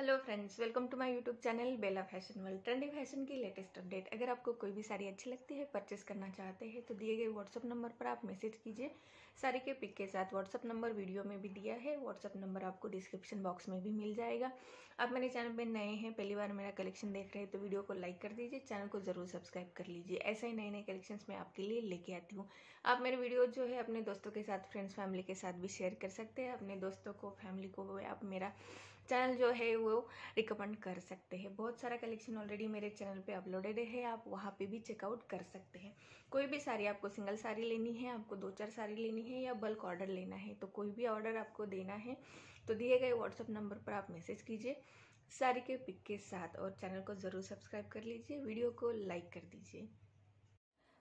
hello friends welcome to my YouTube channel Bela fashion world trending fashion की latest update अगर आपको कोई भी साड़ी अच्छी लगती है परचेस करना चाहते हैं तो दिए गए व्हाट्सअप नंबर पर आप मैसेज कीजिए साड़ी के पिक के साथ व्हाट्सअप नंबर वीडियो में भी दिया है व्हाट्सअप नंबर आपको डिस्क्रिप्शन बॉक्स में भी मिल जाएगा आप मेरे चैनल पर नए हैं पहली बार मेरा कलेक्शन देख रहे हैं तो वीडियो को लाइक कर दीजिए चैनल को ज़रूर सब्सक्राइब कर लीजिए ऐसे ही नए नए कलेक्शन मैं आपके लिए लेके आती हूँ आप मेरे वीडियो जो है अपने दोस्तों के साथ फ्रेंड्स फैमिली के साथ भी शेयर कर सकते हैं अपने दोस्तों को फैमिली को आप मेरा चैनल जो है वो रिकमेंड कर सकते हैं बहुत सारा कलेक्शन ऑलरेडी मेरे चैनल पे अपलोडेड है आप वहाँ पे भी चेकआउट कर सकते हैं कोई भी साड़ी आपको सिंगल साड़ी लेनी है आपको दो चार साड़ी लेनी है या बल्क ऑर्डर लेना है तो कोई भी ऑर्डर आपको देना है तो दिए गए व्हाट्सअप नंबर पर आप मैसेज कीजिए साड़ी के पिक के साथ और चैनल को ज़रूर सब्सक्राइब कर लीजिए वीडियो को लाइक कर दीजिए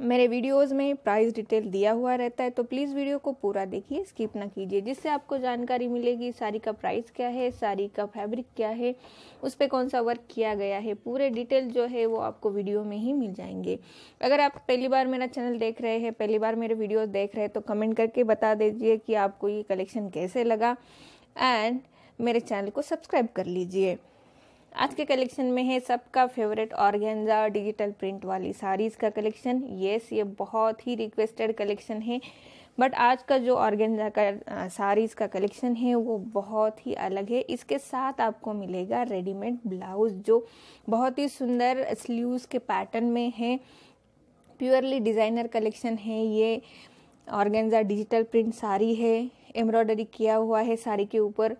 मेरे वीडियोस में प्राइस डिटेल दिया हुआ रहता है तो प्लीज़ वीडियो को पूरा देखिए स्किप ना कीजिए जिससे आपको जानकारी मिलेगी साड़ी का प्राइस क्या है साड़ी का फैब्रिक क्या है उस पर कौन सा वर्क किया गया है पूरे डिटेल जो है वो आपको वीडियो में ही मिल जाएंगे अगर आप पहली बार मेरा चैनल देख रहे हैं पहली बार मेरे वीडियोज़ देख रहे हैं तो कमेंट करके बता दीजिए कि आपको ये कलेक्शन कैसे लगा एंड मेरे चैनल को सब्सक्राइब कर लीजिए आज के कलेक्शन में है सबका फेवरेट ऑर्गेन्जा डिजिटल प्रिंट वाली साड़ीज़ का कलेक्शन येस ये बहुत ही रिक्वेस्टेड कलेक्शन है बट आज का जो ऑर्गेन्जा का साड़ीज़ का कलेक्शन है वो बहुत ही अलग है इसके साथ आपको मिलेगा रेडीमेड ब्लाउज जो बहुत ही सुंदर स्लीव्स के पैटर्न में है प्योरली डिज़ाइनर कलेक्शन है ये ऑर्गेन्जा डिजिटल प्रिंट साड़ी है एम्ब्रॉयडरी किया हुआ है साड़ी के ऊपर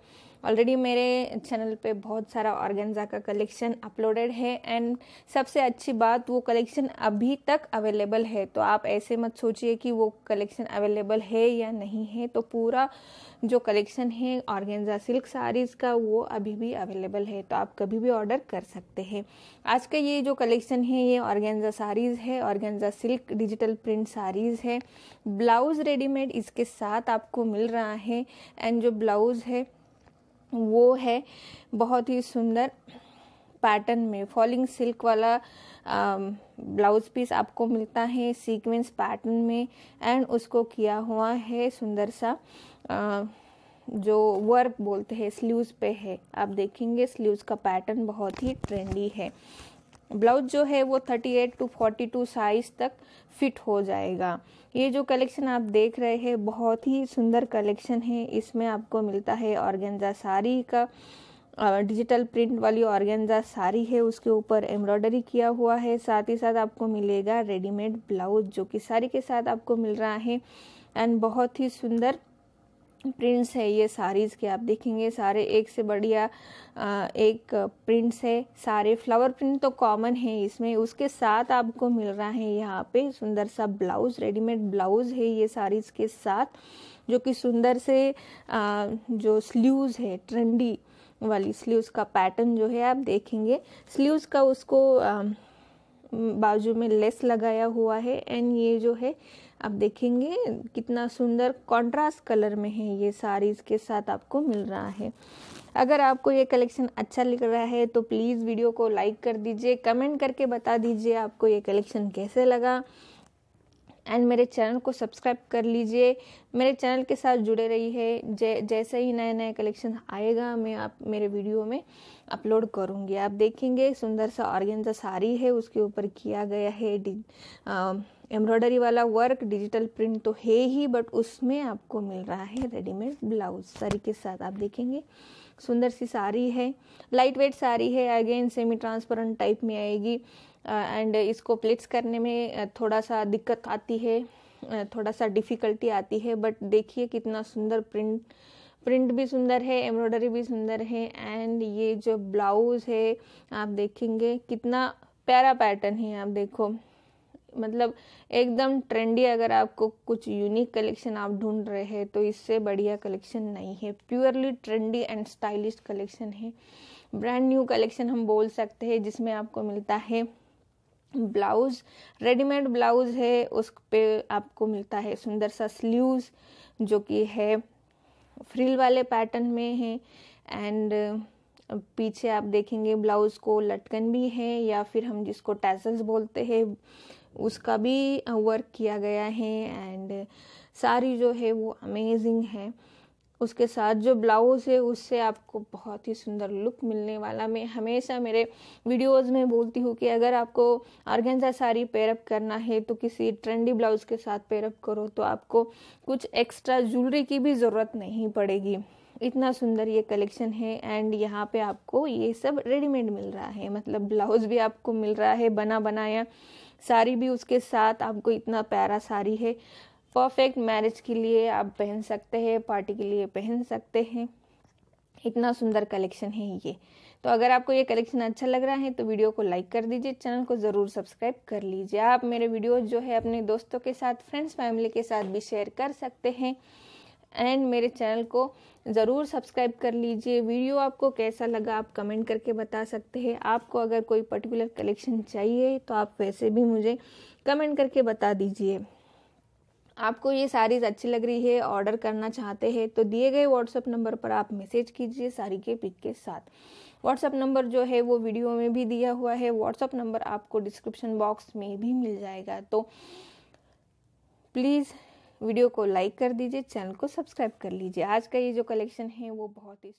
ऑलरेडी मेरे चैनल पे बहुत सारा ऑर्गेन्जा का कलेक्शन अपलोडेड है एंड सबसे अच्छी बात वो कलेक्शन अभी तक अवेलेबल है तो आप ऐसे मत सोचिए कि वो कलेक्शन अवेलेबल है या नहीं है तो पूरा जो कलेक्शन है ऑर्गेन्जा सिल्क साड़ीज़ का वो अभी भी अवेलेबल है तो आप कभी भी ऑर्डर कर सकते हैं आज का ये जो कलेक्शन है ये ऑर्गेन्जा साड़ीज़ है organza silk digital print saris है ब्लाउज़ रेडीमेड इसके साथ आपको मिल रहा है एंड जो ब्लाउज़ है वो है बहुत ही सुंदर पैटर्न में फॉलिंग सिल्क वाला ब्लाउज पीस आपको मिलता है सीक्वेंस पैटर्न में एंड उसको किया हुआ है सुंदर सा आ, जो वर्क बोलते हैं स्लीव्स पे है आप देखेंगे स्लीव्स का पैटर्न बहुत ही ट्रेंडी है ब्लाउज जो है वो 38 टू 42 साइज तक फिट हो जाएगा ये जो कलेक्शन आप देख रहे हैं बहुत ही सुंदर कलेक्शन है इसमें आपको मिलता है ऑर्गेंजा साड़ी का डिजिटल प्रिंट वाली ऑर्गेंजा साड़ी है उसके ऊपर एम्ब्रॉयडरी किया हुआ है साथ ही साथ आपको मिलेगा रेडीमेड ब्लाउज जो कि साड़ी के साथ आपको मिल रहा है एंड बहुत ही सुंदर प्रिंट्स है ये सारीज के आप देखेंगे सारे एक से बढ़िया एक प्रिंट्स है सारे फ्लावर प्रिंट तो कॉमन है इसमें उसके साथ आपको मिल रहा है यहाँ पे सुंदर सा ब्लाउज रेडीमेड ब्लाउज है ये सारीज के साथ जो कि सुंदर से जो स्लीव्स है ट्रेंडी वाली स्लीव्स का पैटर्न जो है आप देखेंगे स्लीव्स का उसको बाजू में लेस लगाया हुआ है एंड ये जो है आप देखेंगे कितना सुंदर कॉन्ट्रास्ट कलर में है ये साड़ीज़ के साथ आपको मिल रहा है अगर आपको ये कलेक्शन अच्छा लग रहा है तो प्लीज़ वीडियो को लाइक कर दीजिए कमेंट करके बता दीजिए आपको ये कलेक्शन कैसे लगा एंड मेरे चैनल को सब्सक्राइब कर लीजिए मेरे चैनल के साथ जुड़े रही है जै, जैसे ही नए नए कलेक्शन आएगा मैं आप मेरे वीडियो में अपलोड करूँगी आप देखेंगे सुंदर सा ऑर्गेंजा साड़ी है उसके ऊपर किया गया है एम्ब्रॉयडरी वाला वर्क डिजिटल प्रिंट तो है ही बट उसमें आपको मिल रहा है रेडीमेड ब्लाउज साड़ी के साथ आप देखेंगे सुंदर सी साड़ी है लाइट वेट साड़ी है अगेन सेमी ट्रांसपेरेंट टाइप में आएगी एंड इसको प्लेट्स करने में थोड़ा सा दिक्कत आती है थोड़ा सा डिफ़िकल्टी आती है बट देखिए कितना सुंदर प्रिंट प्रिंट भी सुंदर है एम्ब्रॉयडरी भी सुंदर है एंड ये जो ब्लाउज़ है आप देखेंगे कितना प्यारा पैटर्न है आप देखो मतलब एकदम ट्रेंडी अगर आपको कुछ यूनिक कलेक्शन आप ढूंढ रहे हैं तो इससे बढ़िया कलेक्शन नहीं है purely trendy and stylish collection है ब्रांड न्यू कलेक्शन हम बोल सकते हैं जिसमें आपको मिलता है ब्लाउज रेडीमेड ब्लाउज है उस पे आपको मिलता है सुंदर सा स्लीव्स जो कि है फ्रिल वाले पैटर्न में है एंड पीछे आप देखेंगे ब्लाउज़ को लटकन भी है या फिर हम जिसको टैसल्स बोलते हैं उसका भी वर्क किया गया है एंड साड़ी जो है वो अमेजिंग है उसके साथ जो ब्लाउज़ है उससे आपको बहुत ही सुंदर लुक मिलने वाला मैं हमेशा मेरे वीडियोस में बोलती हूँ कि अगर आपको ऑर्गेन्जा साड़ी पेयरअप करना है तो किसी ट्रेंडी ब्लाउज़ के साथ पेयरअप करो तो आपको कुछ एक्स्ट्रा ज्वेलरी की भी ज़रूरत नहीं पड़ेगी इतना सुंदर ये कलेक्शन है एंड यहाँ पे आपको ये सब रेडीमेड मिल रहा है मतलब ब्लाउज भी आपको मिल रहा है बना बनाया साड़ी भी उसके साथ आपको इतना प्यारा साड़ी है परफेक्ट मैरिज के लिए आप पहन सकते हैं पार्टी के लिए पहन सकते हैं इतना सुंदर कलेक्शन है ये तो अगर आपको ये कलेक्शन अच्छा लग रहा है तो वीडियो को लाइक कर दीजिए चैनल को ज़रूर सब्सक्राइब कर लीजिए आप मेरे वीडियो जो है अपने दोस्तों के साथ फ्रेंड्स फैमिली के साथ भी शेयर कर सकते हैं एंड मेरे चैनल को ज़रूर सब्सक्राइब कर लीजिए वीडियो आपको कैसा लगा आप कमेंट करके बता सकते हैं आपको अगर कोई पर्टिकुलर कलेक्शन चाहिए तो आप वैसे भी मुझे कमेंट करके बता दीजिए आपको ये सारी अच्छी लग रही है ऑर्डर करना चाहते हैं तो दिए गए व्हाट्सअप नंबर पर आप मैसेज कीजिए सारी के पिक के साथ व्हाट्सअप नंबर जो है वो वीडियो में भी दिया हुआ है व्हाट्सअप नंबर आपको डिस्क्रिप्शन बॉक्स में भी मिल जाएगा तो प्लीज़ वीडियो को लाइक कर दीजिए चैनल को सब्सक्राइब कर लीजिए आज का ये जो कलेक्शन है वो बहुत ही